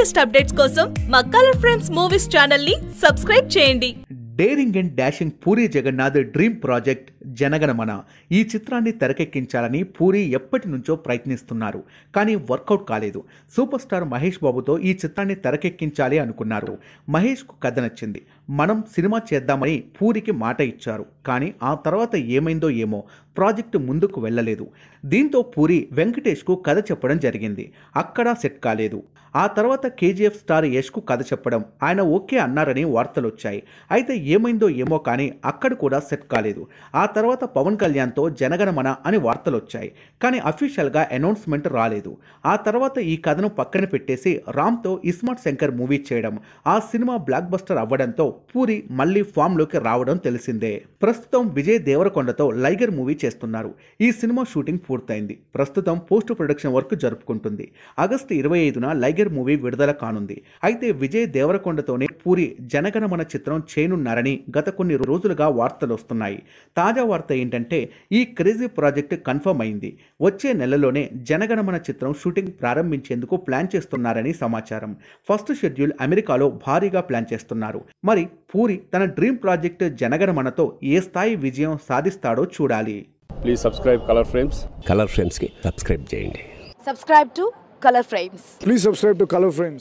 latest updates కోసం మా Color Friends Movies channel ని సబ్స్క్రైబ్ చేయండి daring and dashing Puri Jagannadh dream project Jana Gana Mana ఈ చిత్రాన్ని తెరకెక్కించాలని పూరి ఎప్పటి నుంచో ప్రయత్నిస్తున్నారు కానీ వర్కౌట్ కాలేదు సూపర్ స్టార్ మహేష్ బాబుతో ఈ చిత్రాన్ని తెరకెక్కించాలి అనుకున్నారు మహేష్కు కథ నచ్చింది మనం సినిమా చేద్దామని పూరికి మాట ఇచ్చారు కానీ ఆ తర్వాత ఏమైందో ఏమో ప్రాజెక్టు ముందుకు వెళ్ళలేదు దీంతో పూరి వెంకటేష్కు కథ చెప్పడం జరిగింది అక్కడ సెట్ కాలేదు ఆ తర్వాత కేజీఎఫ్ స్టార్ యష్కు కథ చెప్పడం ఆయన ఓకే అన్నారని వార్తలు వచ్చాయి అయితే ఏమైందో ఏమో కానీ అక్కడ కూడా సెట్ కాలేదు ఆ తర్వాత పవన్ కళ్యాణ్తో జనగణమన అని వార్తలు వచ్చాయి కానీ అఫీషియల్గా అనౌన్స్మెంట్ రాలేదు ఆ తర్వాత ఈ కథను పక్కన పెట్టేసి రామ్తో ఇస్మార్ట్ శంకర్ మూవీ చేయడం ఆ సినిమా బ్లాక్ బస్టర్ అవ్వడంతో పూరి మళ్ళీ ఫామ్లోకి రావడం తెలిసిందే ప్రస్తుతం విజయ్ దేవరకొండతో లైగర్ మూవీ చేస్తున్నారు ఈ సినిమా షూటింగ్ పూర్తయింది ప్రస్తుతం పోస్ట్ ప్రొడక్షన్ వర్క్ జరుపుకుంటుంది ఆగస్టు ఇరవై ఐదున లైగర్ మూవీ విడుదల కానుంది అయితే విజయ్ దేవరకొండతోనే పూరి జనగణమన చిత్రం చేయనున్నారని గత కొన్ని రోజులుగా వార్తలు వస్తున్నాయి తాజా వార్త ఏంటంటే ఈ క్రేజీ ప్రాజెక్ట్ కన్ఫర్మ్ అయింది వచ్చే నెలలోనే జనగణమన చిత్రం షూటింగ్ ప్రారంభించేందుకు ప్లాన్ చేస్తున్నారని సమాచారం ఫస్ట్ షెడ్యూల్ అమెరికాలో భారీగా ప్లాన్ చేస్తున్నారు మరి పూరి తన డ్రీమ్ ప్రాజెక్ట్ జనగణమనతో ఏ స్థాయి విజయం సాధిస్తాడో చూడాలి please subscribe Color Frames Color ఫ్రేమ్స్కి సబ్స్క్రైబ్ చేయండి subscribe to Color Frames please subscribe to Color frames